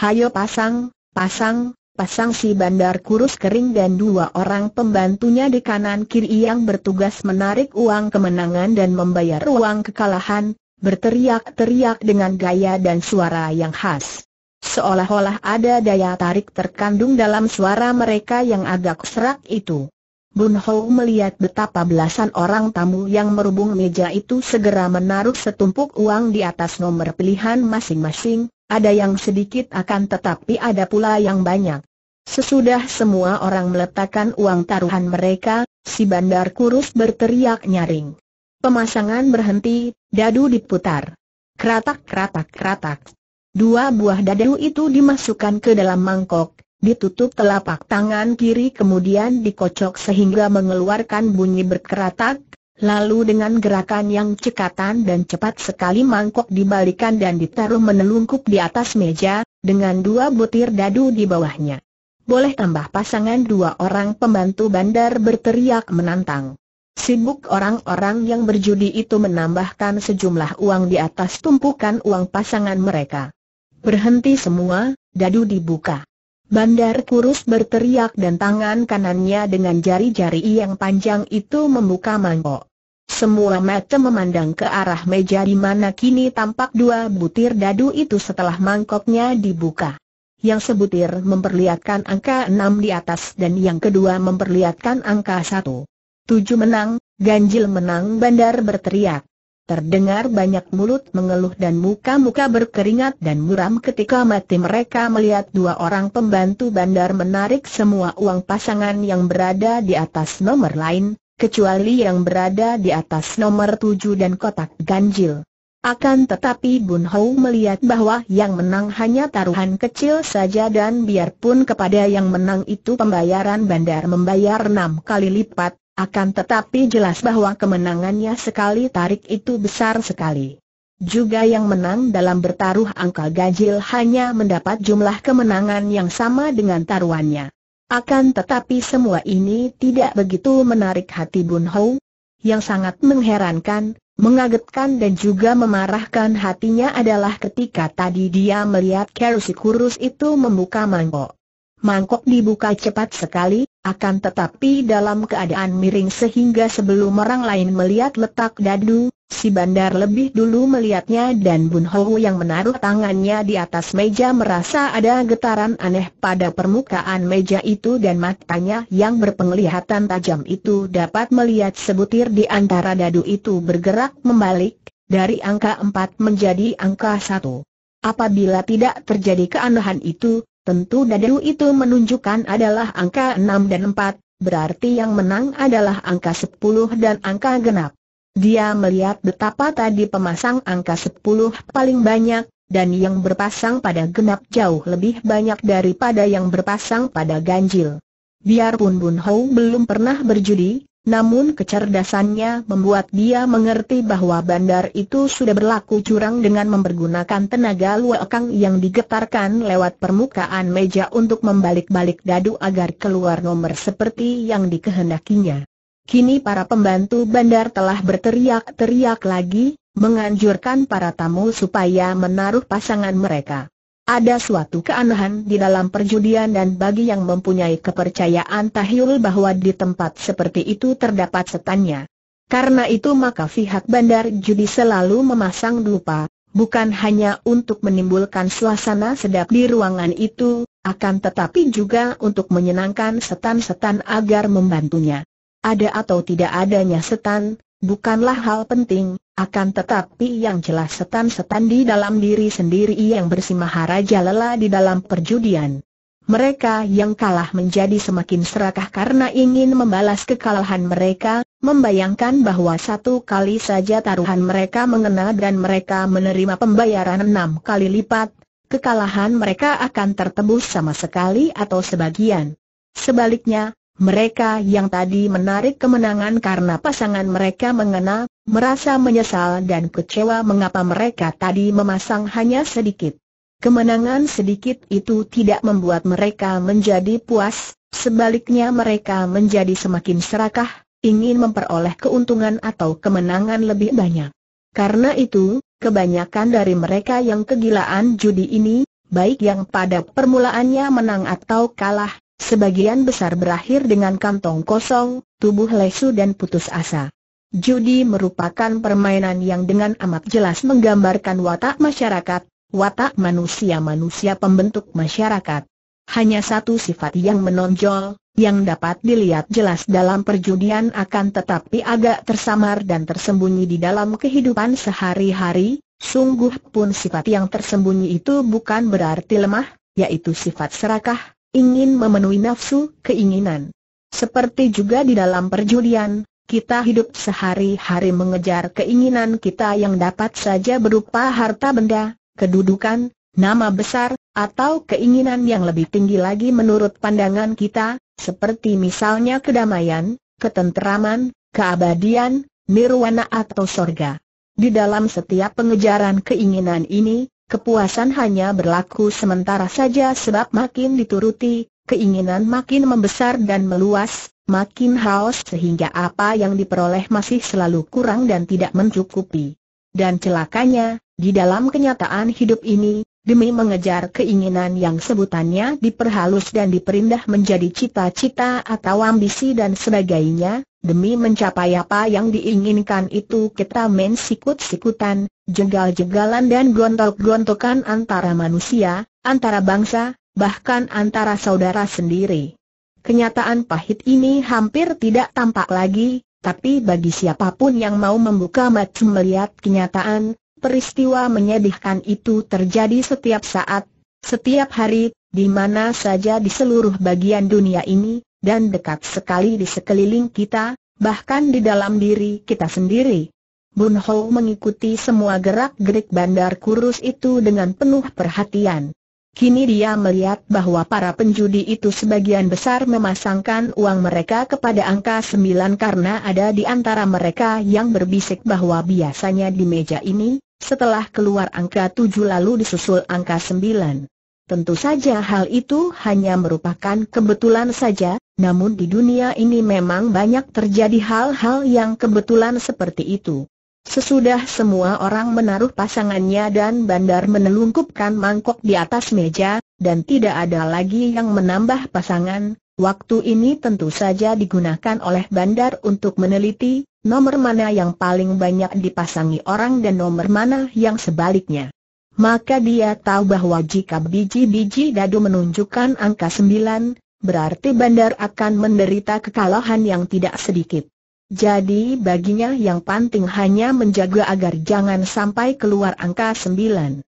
Hayo pasang, pasang, pasang si bandar kurus kering dan dua orang pembantunya di kanan kiri yang bertugas menarik uang kemenangan dan membayar uang kekalahan, berteriak-teriak dengan gaya dan suara yang khas. Seolah-olah ada daya tarik terkandung dalam suara mereka yang agak serak itu. Bun Ho melihat betapa belasan orang tamu yang merubung meja itu segera menaruh setumpuk uang di atas nomor pilihan masing-masing, ada yang sedikit akan tetapi ada pula yang banyak. Sesudah semua orang meletakkan uang taruhan mereka, si bandar kurus berteriak nyaring. Pemasangan berhenti, dadu diputar. Keratak keratak keratak. Dua buah dadu itu dimasukkan ke dalam mangkok, ditutup telapak tangan kiri kemudian dikocok sehingga mengeluarkan bunyi berkeratak, Lalu dengan gerakan yang cekatan dan cepat sekali mangkok dibalikan dan ditaruh menelungkup di atas meja, dengan dua butir dadu di bawahnya. Boleh tambah pasangan dua orang pembantu bandar berteriak menantang. Sibuk orang-orang yang berjudi itu menambahkan sejumlah uang di atas tumpukan uang pasangan mereka. Berhenti semua, dadu dibuka. Bandar kurus berteriak dan tangan kanannya dengan jari-jari yang panjang itu membuka mangkok. Semua mata memandang ke arah meja di mana kini tampak dua butir dadu itu setelah mangkoknya dibuka. Yang sebutir memperlihatkan angka enam di atas dan yang kedua memperlihatkan angka satu. Tujuh menang, ganjil menang bandar berteriak. Terdengar banyak mulut mengeluh dan muka-muka berkeringat dan muram ketika mati mereka melihat dua orang pembantu bandar menarik semua uang pasangan yang berada di atas nomor lain, kecuali yang berada di atas nomor tujuh dan kotak ganjil. Akan tetapi Bun Hou melihat bahwa yang menang hanya taruhan kecil saja dan biarpun kepada yang menang itu pembayaran bandar membayar enam kali lipat, akan tetapi jelas bahwa kemenangannya sekali tarik itu besar sekali. Juga yang menang dalam bertaruh angka ganjil hanya mendapat jumlah kemenangan yang sama dengan taruhannya. Akan tetapi semua ini tidak begitu menarik hati Bun Hou, yang sangat mengherankan, mengagetkan dan juga memarahkan hatinya adalah ketika tadi dia melihat kerusi kurus itu membuka mangkok. Mangkok dibuka cepat sekali, akan tetapi dalam keadaan miring sehingga sebelum orang lain melihat letak dadu, si bandar lebih dulu melihatnya dan Bun Hou yang menaruh tangannya di atas meja merasa ada getaran aneh pada permukaan meja itu dan matanya yang berpenglihatan tajam itu dapat melihat sebutir di antara dadu itu bergerak membalik, dari angka 4 menjadi angka 1. Apabila tidak terjadi keanehan itu, Tentu dadu itu menunjukkan adalah angka 6 dan 4, berarti yang menang adalah angka 10 dan angka genap. Dia melihat betapa tadi pemasang angka 10 paling banyak, dan yang berpasang pada genap jauh lebih banyak daripada yang berpasang pada ganjil. Biarpun Bun Hou belum pernah berjudi, namun kecerdasannya membuat dia mengerti bahwa bandar itu sudah berlaku curang dengan mempergunakan tenaga luakang yang digetarkan lewat permukaan meja untuk membalik-balik dadu agar keluar nomor seperti yang dikehendakinya. Kini para pembantu bandar telah berteriak-teriak lagi, menganjurkan para tamu supaya menaruh pasangan mereka. Ada suatu keanehan di dalam perjudian dan bagi yang mempunyai kepercayaan tahyul bahwa di tempat seperti itu terdapat setannya. Karena itu maka pihak bandar judi selalu memasang dupa, bukan hanya untuk menimbulkan suasana sedap di ruangan itu, akan tetapi juga untuk menyenangkan setan-setan agar membantunya. Ada atau tidak adanya setan, bukanlah hal penting, akan tetapi yang jelas setan-setan di dalam diri sendiri yang bersimaharaja lela di dalam perjudian. Mereka yang kalah menjadi semakin serakah karena ingin membalas kekalahan mereka, membayangkan bahwa satu kali saja taruhan mereka mengena dan mereka menerima pembayaran enam kali lipat, kekalahan mereka akan tertebus sama sekali atau sebagian. Sebaliknya, mereka yang tadi menarik kemenangan karena pasangan mereka mengena, merasa menyesal dan kecewa mengapa mereka tadi memasang hanya sedikit. Kemenangan sedikit itu tidak membuat mereka menjadi puas, sebaliknya mereka menjadi semakin serakah, ingin memperoleh keuntungan atau kemenangan lebih banyak. Karena itu, kebanyakan dari mereka yang kegilaan judi ini, baik yang pada permulaannya menang atau kalah, Sebagian besar berakhir dengan kantong kosong, tubuh lesu dan putus asa. Judi merupakan permainan yang dengan amat jelas menggambarkan watak masyarakat, watak manusia-manusia pembentuk masyarakat. Hanya satu sifat yang menonjol, yang dapat dilihat jelas dalam perjudian akan tetapi agak tersamar dan tersembunyi di dalam kehidupan sehari-hari, sungguh pun sifat yang tersembunyi itu bukan berarti lemah, yaitu sifat serakah, ingin memenuhi nafsu, keinginan. Seperti juga di dalam perjudian, kita hidup sehari-hari mengejar keinginan kita yang dapat saja berupa harta benda, kedudukan, nama besar, atau keinginan yang lebih tinggi lagi menurut pandangan kita, seperti misalnya kedamaian, ketenteraman, keabadian, nirwana atau sorga. Di dalam setiap pengejaran keinginan ini, Kepuasan hanya berlaku sementara saja sebab makin dituruti, keinginan makin membesar dan meluas, makin haus sehingga apa yang diperoleh masih selalu kurang dan tidak mencukupi. Dan celakanya, di dalam kenyataan hidup ini, demi mengejar keinginan yang sebutannya diperhalus dan diperindah menjadi cita-cita atau ambisi dan sebagainya, Demi mencapai apa yang diinginkan itu kita main sikut-sikutan, jegal-jegalan dan gontok-gontokan antara manusia, antara bangsa, bahkan antara saudara sendiri. Kenyataan pahit ini hampir tidak tampak lagi, tapi bagi siapapun yang mau membuka mata melihat kenyataan, peristiwa menyedihkan itu terjadi setiap saat, setiap hari, di mana saja di seluruh bagian dunia ini, dan dekat sekali di sekeliling kita, bahkan di dalam diri kita sendiri. Bun Ho mengikuti semua gerak-gerik bandar kurus itu dengan penuh perhatian. Kini dia melihat bahwa para penjudi itu sebagian besar memasangkan uang mereka kepada angka 9 karena ada di antara mereka yang berbisik bahwa biasanya di meja ini, setelah keluar angka 7 lalu disusul angka 9. Tentu saja hal itu hanya merupakan kebetulan saja, namun di dunia ini memang banyak terjadi hal-hal yang kebetulan seperti itu. Sesudah semua orang menaruh pasangannya dan bandar menelungkupkan mangkok di atas meja, dan tidak ada lagi yang menambah pasangan, waktu ini tentu saja digunakan oleh bandar untuk meneliti, nomor mana yang paling banyak dipasangi orang dan nomor mana yang sebaliknya. Maka dia tahu bahwa jika biji-biji dadu menunjukkan angka 9, berarti bandar akan menderita kekalahan yang tidak sedikit. Jadi baginya yang penting hanya menjaga agar jangan sampai keluar angka sembilan.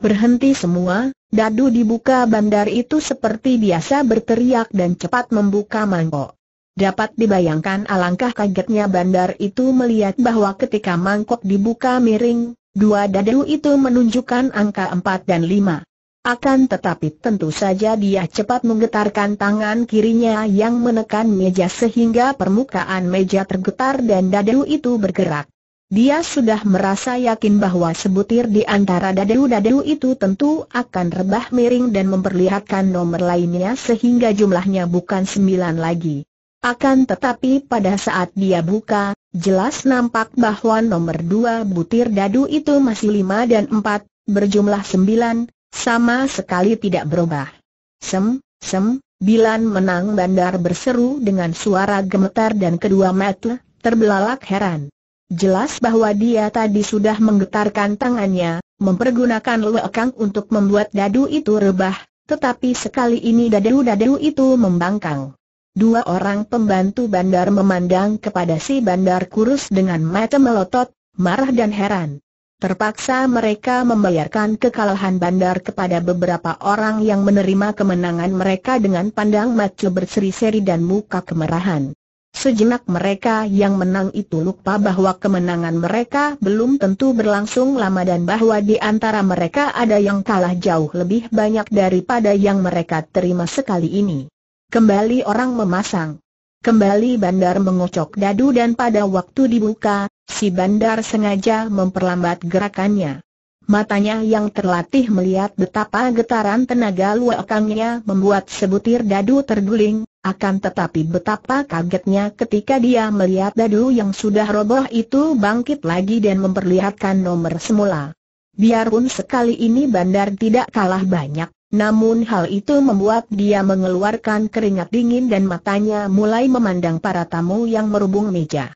Berhenti semua, dadu dibuka bandar itu seperti biasa berteriak dan cepat membuka mangkok. Dapat dibayangkan alangkah kagetnya bandar itu melihat bahwa ketika mangkok dibuka miring, dua dadu itu menunjukkan angka empat dan lima. Akan tetapi tentu saja dia cepat menggetarkan tangan kirinya yang menekan meja sehingga permukaan meja tergetar dan dadu itu bergerak. Dia sudah merasa yakin bahwa sebutir di antara dadu-dadu itu tentu akan rebah miring dan memperlihatkan nomor lainnya sehingga jumlahnya bukan sembilan lagi. Akan tetapi pada saat dia buka, jelas nampak bahwa nomor dua butir dadu itu masih lima dan empat, berjumlah sembilan, sama sekali tidak berubah. Sem, sem, Bilan menang bandar berseru dengan suara gemetar dan kedua mata terbelalak heran. Jelas bahwa dia tadi sudah menggetarkan tangannya, mempergunakan lekang untuk membuat dadu itu rebah, tetapi sekali ini dadu-dadu itu membangkang. Dua orang pembantu bandar memandang kepada si bandar kurus dengan mata melotot, marah dan heran. Terpaksa mereka membayarkan kekalahan bandar kepada beberapa orang yang menerima kemenangan mereka dengan pandang mata berseri-seri dan muka kemerahan. Sejenak mereka yang menang itu lupa bahwa kemenangan mereka belum tentu berlangsung lama dan bahwa di antara mereka ada yang kalah jauh lebih banyak daripada yang mereka terima sekali ini. Kembali orang memasang. Kembali bandar mengocok dadu dan pada waktu dibuka, Si bandar sengaja memperlambat gerakannya. Matanya yang terlatih melihat betapa getaran tenaga luakangnya membuat sebutir dadu terguling, akan tetapi betapa kagetnya ketika dia melihat dadu yang sudah roboh itu bangkit lagi dan memperlihatkan nomor semula. Biarpun sekali ini bandar tidak kalah banyak, namun hal itu membuat dia mengeluarkan keringat dingin dan matanya mulai memandang para tamu yang merubung meja.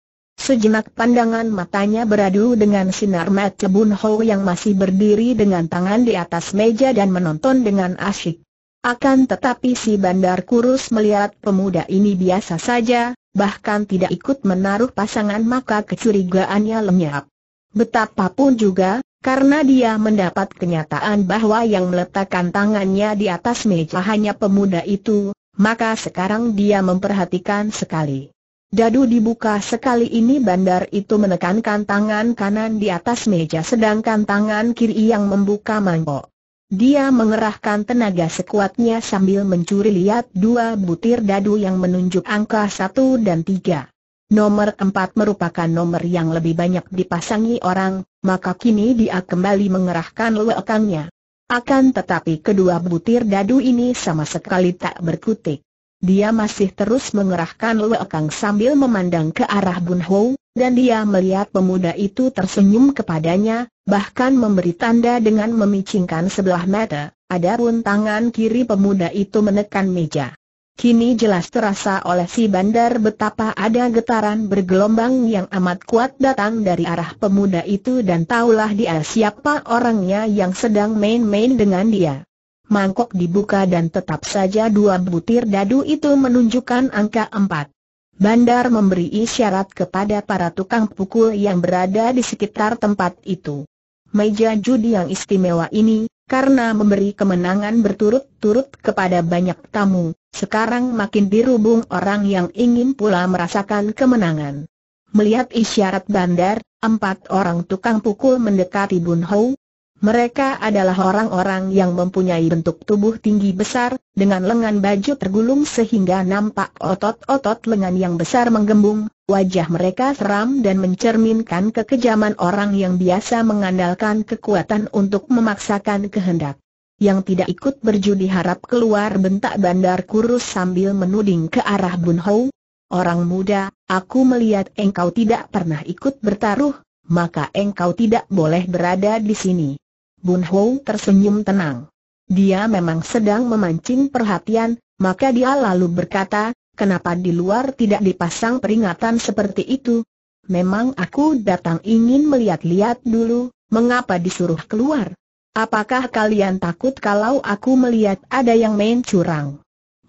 Sejenak pandangan matanya beradu dengan sinar mata Bun Ho yang masih berdiri dengan tangan di atas meja dan menonton dengan asyik. Akan tetapi si bandar kurus melihat pemuda ini biasa saja, bahkan tidak ikut menaruh pasangan maka kecurigaannya lenyap. Betapapun juga, karena dia mendapat kenyataan bahwa yang meletakkan tangannya di atas meja hanya pemuda itu, maka sekarang dia memperhatikan sekali. Dadu dibuka sekali ini bandar itu menekankan tangan kanan di atas meja sedangkan tangan kiri yang membuka mangkok. Dia mengerahkan tenaga sekuatnya sambil mencuri lihat dua butir dadu yang menunjuk angka satu dan tiga. Nomor empat merupakan nomor yang lebih banyak dipasangi orang, maka kini dia kembali mengerahkan lewakannya. Akan tetapi kedua butir dadu ini sama sekali tak berkutik. Dia masih terus mengerahkan lekang sambil memandang ke arah Bun Hou, dan dia melihat pemuda itu tersenyum kepadanya, bahkan memberi tanda dengan memicingkan sebelah mata, adapun tangan kiri pemuda itu menekan meja. Kini jelas terasa oleh si bandar betapa ada getaran bergelombang yang amat kuat datang dari arah pemuda itu dan taulah dia siapa orangnya yang sedang main-main dengan dia mangkok dibuka dan tetap saja dua butir dadu itu menunjukkan angka empat. Bandar memberi isyarat kepada para tukang pukul yang berada di sekitar tempat itu. Meja judi yang istimewa ini, karena memberi kemenangan berturut-turut kepada banyak tamu, sekarang makin dirubung orang yang ingin pula merasakan kemenangan. Melihat isyarat bandar, empat orang tukang pukul mendekati Bun Hou, mereka adalah orang-orang yang mempunyai bentuk tubuh tinggi besar, dengan lengan baju tergulung sehingga nampak otot-otot lengan yang besar menggembung, wajah mereka seram dan mencerminkan kekejaman orang yang biasa mengandalkan kekuatan untuk memaksakan kehendak. Yang tidak ikut berjudi harap keluar bentak bandar kurus sambil menuding ke arah Bun Hou. Orang muda, aku melihat engkau tidak pernah ikut bertaruh, maka engkau tidak boleh berada di sini. Bun Hong tersenyum tenang. Dia memang sedang memancing perhatian, maka dia lalu berkata, kenapa di luar tidak dipasang peringatan seperti itu? Memang aku datang ingin melihat-lihat dulu, mengapa disuruh keluar? Apakah kalian takut kalau aku melihat ada yang main curang?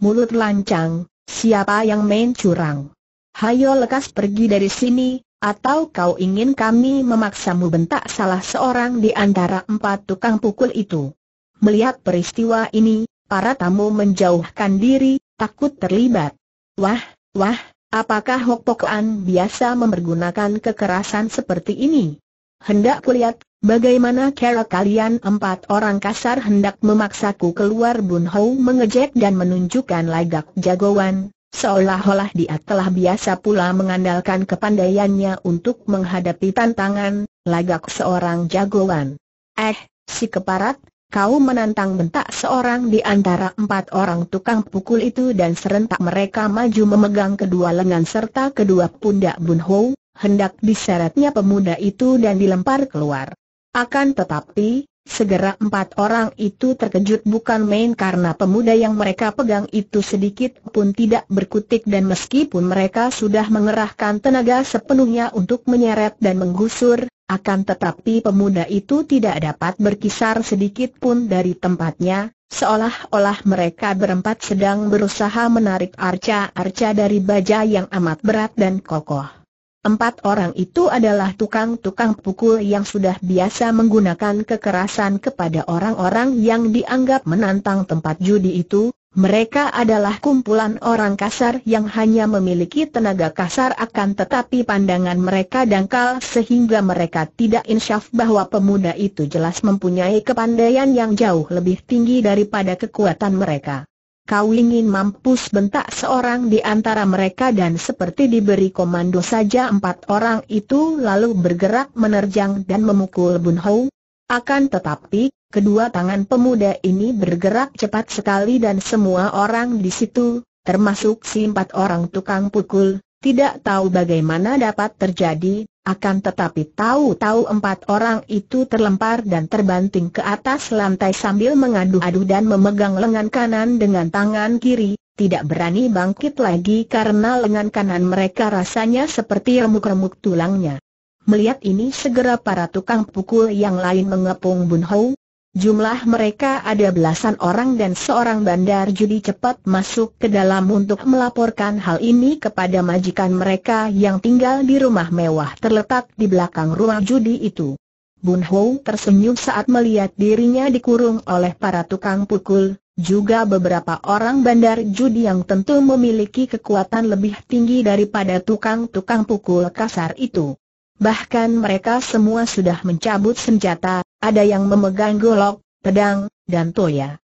Mulut lancang, siapa yang main curang? Hayo lekas pergi dari sini, atau kau ingin kami memaksamu bentak salah seorang di antara empat tukang pukul itu? Melihat peristiwa ini, para tamu menjauhkan diri, takut terlibat. Wah, wah, apakah Hokpokoan biasa mempergunakan kekerasan seperti ini? Hendak kulihat Bagaimana cara kalian empat orang kasar hendak memaksaku keluar Bun Hou mengejek dan menunjukkan lagak jagoan, Seolah-olah dia telah biasa pula mengandalkan kepandaiannya untuk menghadapi tantangan, lagak seorang jagoan. Eh, si keparat, kau menantang bentak seorang di antara empat orang tukang pukul itu dan serentak mereka maju memegang kedua lengan serta kedua pundak Bun Ho, hendak diseretnya pemuda itu dan dilempar keluar. Akan tetapi, Segera empat orang itu terkejut bukan main karena pemuda yang mereka pegang itu sedikit pun tidak berkutik dan meskipun mereka sudah mengerahkan tenaga sepenuhnya untuk menyeret dan menggusur, akan tetapi pemuda itu tidak dapat berkisar sedikit pun dari tempatnya, seolah-olah mereka berempat sedang berusaha menarik arca-arca dari baja yang amat berat dan kokoh. Empat orang itu adalah tukang-tukang pukul yang sudah biasa menggunakan kekerasan kepada orang-orang yang dianggap menantang tempat judi itu. Mereka adalah kumpulan orang kasar yang hanya memiliki tenaga kasar akan tetapi pandangan mereka dangkal sehingga mereka tidak insyaf bahwa pemuda itu jelas mempunyai kepandaian yang jauh lebih tinggi daripada kekuatan mereka kau ingin mampus bentak seorang di antara mereka dan seperti diberi komando saja empat orang itu lalu bergerak menerjang dan memukul Bun Ho. Akan tetapi, kedua tangan pemuda ini bergerak cepat sekali dan semua orang di situ, termasuk si empat orang tukang pukul, tidak tahu bagaimana dapat terjadi, akan tetapi tahu-tahu empat orang itu terlempar dan terbanting ke atas lantai sambil mengadu-adu dan memegang lengan kanan dengan tangan kiri, tidak berani bangkit lagi karena lengan kanan mereka rasanya seperti remuk-remuk tulangnya. Melihat ini segera para tukang pukul yang lain mengepung Bun Hou, Jumlah mereka ada belasan orang dan seorang bandar judi cepat masuk ke dalam untuk melaporkan hal ini kepada majikan mereka yang tinggal di rumah mewah terletak di belakang ruang judi itu. Bun Hou tersenyum saat melihat dirinya dikurung oleh para tukang pukul, juga beberapa orang bandar judi yang tentu memiliki kekuatan lebih tinggi daripada tukang-tukang pukul kasar itu. Bahkan mereka semua sudah mencabut senjata, ada yang memegang golok, pedang, dan toya.